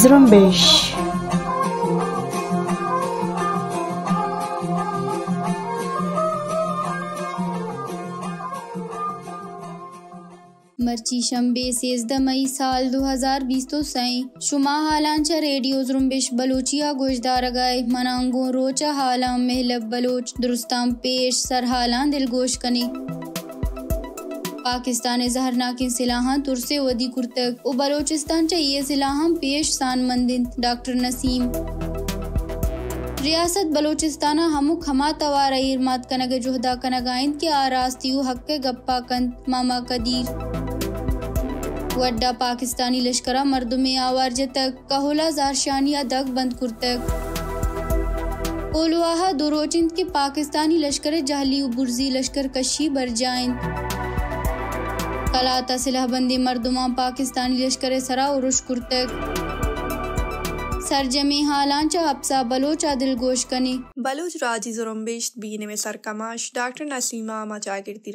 Zrumbeixe ಮರ್ಚಿ ಶಂಬೆ ಸೇಜ್ದ ಮೈ ಸಾಲ್ ದು ಹಜಾರ್ ಬೀಸ್ತೋ चा रेडियो ಹಾಲಾಂಚ ರೇಡಿಯೋ ಜುರುಂಬಿಶ್ ಬಲೂಚಿಯಾ ಗೋಶ್ದಾರಗಾಯ್ ಮನಾಂಗೋ ರೋಚ ಹಾಲಾಂ ಮೆಹಲಬ ಬಲೂಚ ದುರುಸ್ತಾಂ ಪೇಶ್ ಸರ್ ಹಾಲಾಂ ದಿಲ್ಗೋಶ್ ಕನೆ पाकिस्तान जहरनाकिन सिलाहा तुरसे वदी कुर्तक ओ बलोचिस्तान ये सिलाहम पेश सान मंदिन डॉक्टर नसीम रियासत बलोचिस्ताना हमुक हमा तवारा इरमात कनग जोहदा कनगाइंद के आरास्तियों हक के गप्पा कंत मामा कदीर वड्डा पाकिस्तानी लश्करा में आवार जतक कहोला जारशानिया दग बंद कुर्तक पोलवाहा दुरोचिंद के पाकिस्तानी लश्कर जहली बुरजी लश्कर कशी बरजाइन कलाता सिलाबंदी मरदमा पाकिस्तानी लश्कर सरा और कुर्तक सरजमी हालांचा हबसा बलोचा दिलगोश कने बलोच राजी जुरम्बिश बीने में सरकमाश डॉक्टर नसीमा अमा जागिरती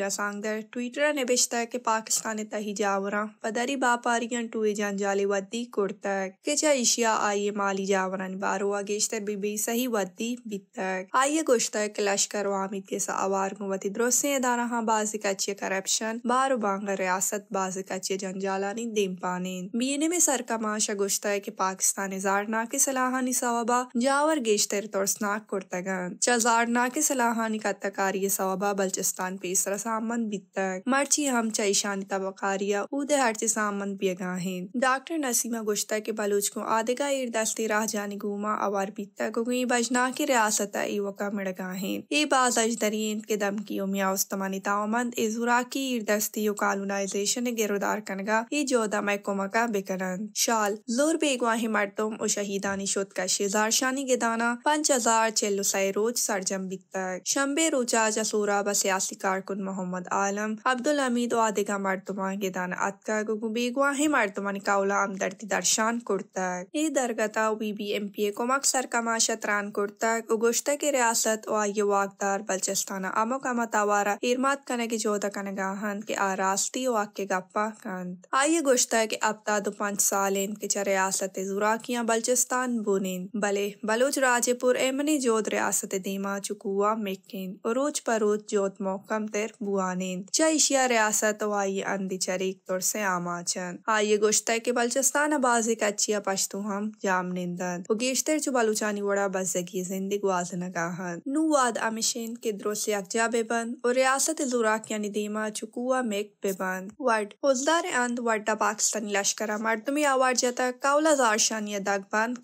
ट्विटर ने बिश्ता के पाकिस्तान तही जावरा पदरी बापारियन टुए जान जाले वद्दी कुर्तक के चा इशिया आइए माली जावरन बारो आगेश्तर बीबी सही वद्दी बितक आइए गोश्तक के लश्कर वामिद के सवार कुवती द्रोसे दारा हाँ बाजी कच्चे करप्शन बारो बांग रियासत बाजी कच्चे जंजालानी दिम पाने बीने में सरकमाश गोश्तक के पाकिस्तान जारना ನಾಕಿಸಲಾಹಾನಿ ಸವಾಬ ಜಾವರ್ಗೇಶ್ತರ್ ತೋರ್ಸ್ನಾಕ್ ಕೊಡ್ತಗನ್ ಚಜಾರ್ ನಾಕಿಸಲಾಹಾನಿ ಕತ್ತಕಾರಿಯ ಸವಾಬ ಬಲ್ಚಿಸ್ತಾನ್ ಪೇಸರ ಸಾಮನ್ ಬಿತ್ತಕ್ मर्ची हम चैशानी तबकारिया उदय हर्ची सामन पियगा है डॉक्टर नसीमा गुश्ता के बलूच को आदेगा ईर राह जानी गुमा अवार पीता बजना की रियासत इवका मिड़गा है ये बाज अजदरीन के दम की उमिया उस्तमानी तावमंद इजुरा की ईर दस्ती कानूनाइजेशन गिरदार कनगा ये जोदा महकुमा का बिकरन शाल जोर बेगवा ही मर्दुम उशही की शेजार शानी के दाना पंच हजार चेलुसै रोज सरजम बिकता है शम्बे रोजा जसूरा ब सियासी कारकुन मोहम्मद आलम अब्दुल हमीद वादिगा के दाना अतका गुगु गुगुबीगवा ही मरदमन काउला हमदर्दी दर्शान कुर्ता है ये दरगता B B M P A को मकसर का माशा सरकमा कुर्ता है उगुश्त की रियासत व ये वाकदार बलचस्ताना आमो का मतावारा इरमात कने की कने गाहन के आरास्ती व के गप्पा कंत आइए गुश्त के अब तक पांच साल इनके च रियासत जुरा किया बलचिस्तान बलोचिस्तान बुनिन बले बलोच राजेपुर एमनी जोत रियासत दीमा चुकुआ रोज पर रोज जोत मोकम तिर बुआनिन चैशिया रियासत वाई अंदी चरीक तुर से आमाचन आये गुश्ते के बलचिस्तान बाजी कच्चिया पश्तू हम जाम निंदन उगेश्तर चु बलूचानी वड़ा बजगी जिंदी ग्वाज नगाहन नूवाद अमिशेन के द्रोस यकजा बेबन और रियासत जुराक यानी दीमा चुकुआ मेक बेबंद वर्ड फौजदार अंद वर्डा पाकिस्तानी लश्कर मर्दमी जता काउला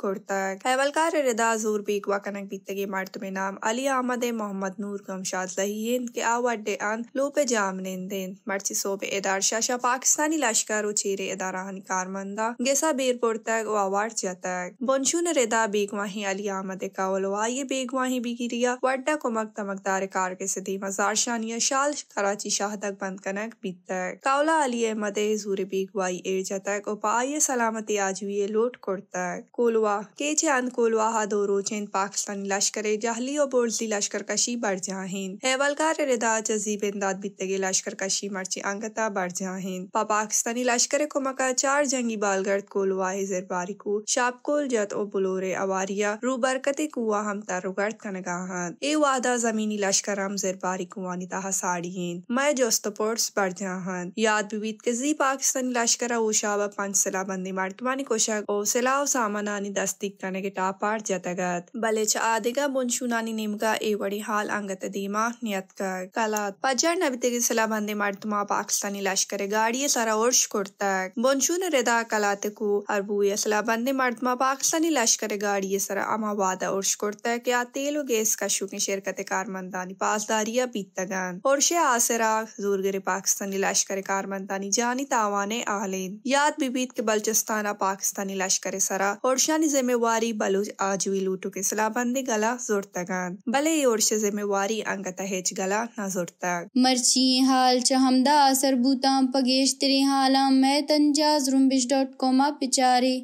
కొర్త కహల్కరేదా జూర్ బీక్వా కనగ బీతగే మార్తమేనా అలియా ఆమదే మొహమ్మద్ నూర్ గమ్షాద్ జహీన్ కే ఆవడే ఆన్ లోపే జామనేందే మార్చి సోబే ఎదర్ షాషా పాకిస్తానీ లాష్కారో చీరే ఎదారా హాని కార్మందా గేసా బీర్ కోర్తక్ ఆవార్ జతక్ బంచున రెదా బీక్వాహి అలియా ఆమదే కౌలవాయే బీక్వాహి బికిరియా వడ కమక్ తమ్క్దార్ కే సదీ మజార్ షానియా షాల్ షకరాచి షాహ దక్ బంద కనగ బీతక్ కౌలా అలియా ఆమదే జూరే బీక్వాయే ఏ జతక్ కో పైయే సలామతి ఆజుయే లొట్ కోర్తక్ कोलवा के छे चांद कोलवा हादोरो चेंद पाकिस्तानी लश्कर जहली और बोर्जी लश्कर कशी बढ़ जा हिंद हेवलकार रिदा जजीब इंदाद बितगे लश्कर कशी मर्ची अंगता बढ़ जा हिंद पा पाकिस्तानी लश्कर को मका चार जंगी बालगर्द कोलवा हिजर बारिकू शापकोल जत और बुलोरे अवारिया रू बरकते कुआ हम का कनगाहन ए वादा जमीनी लश्कर हम जर बारिकुआ निता साड़ियन मैं जा बरजाहन याद बीबीत के जी पाकिस्तानी लश्कर ओ शाबा पंच सिला बंदी मार्तवानी कोशक ओ सिला सामाना नानी दस्ती कने के टा पार जतगत बले च आदिगा मुंशु नानी निमगा ए बड़ी हाल अंगत दीमा नियत का कला पजर नबी तेगी सला बंदे मार पाकिस्तानी लश्कर गाड़ी सारा ओर्श तक मुंशु ने रेदा कलाते कु और बू ये बंदे मार पाकिस्तानी लश्कर गाड़ी सारा अमा वादा ओर्श कुर्ता के आ तेल और गैस का शुक्र शिरकत कारमंदानी पासदारिया पीतगन और शे आसरा हजूर गिर पाकिस्तानी लश्कर कार मंदानी जानी तावाने आलिन याद बिबीत के बलचिस्ताना पाकिस्तानी लश्कर सरा और ನಿಶಾನಿ ಜಿಮ್ಮೆವಾರಿ ಬಲೂಜ್ ಆಜುವಿ ಲೂಟುಗೆ ಸಲಾಬಂದಿಗಲ ಜೋರ್ತಗಾನ್ ಬಲೆ ಯೋರ್ಷ ಜಿಮ್ಮೆವಾರಿ ಅಂಗತ ಹೆಚ್ಚಗಲ ನ ಜೋರ್ತಗ ಮರ್ಚಿ ಹಾಲ್ ಚಹಮ್ದ ಸರ್ಬೂತಾಂ ಪಗೇಶ್ ತಿರಿ ಹಾಲಾಂ ಮೈ ತಂಜಾಜ್ ರುಂಬಿಶ್ ಡಾಟ್ ಕೋಮಾ ಪಿಚಾರಿ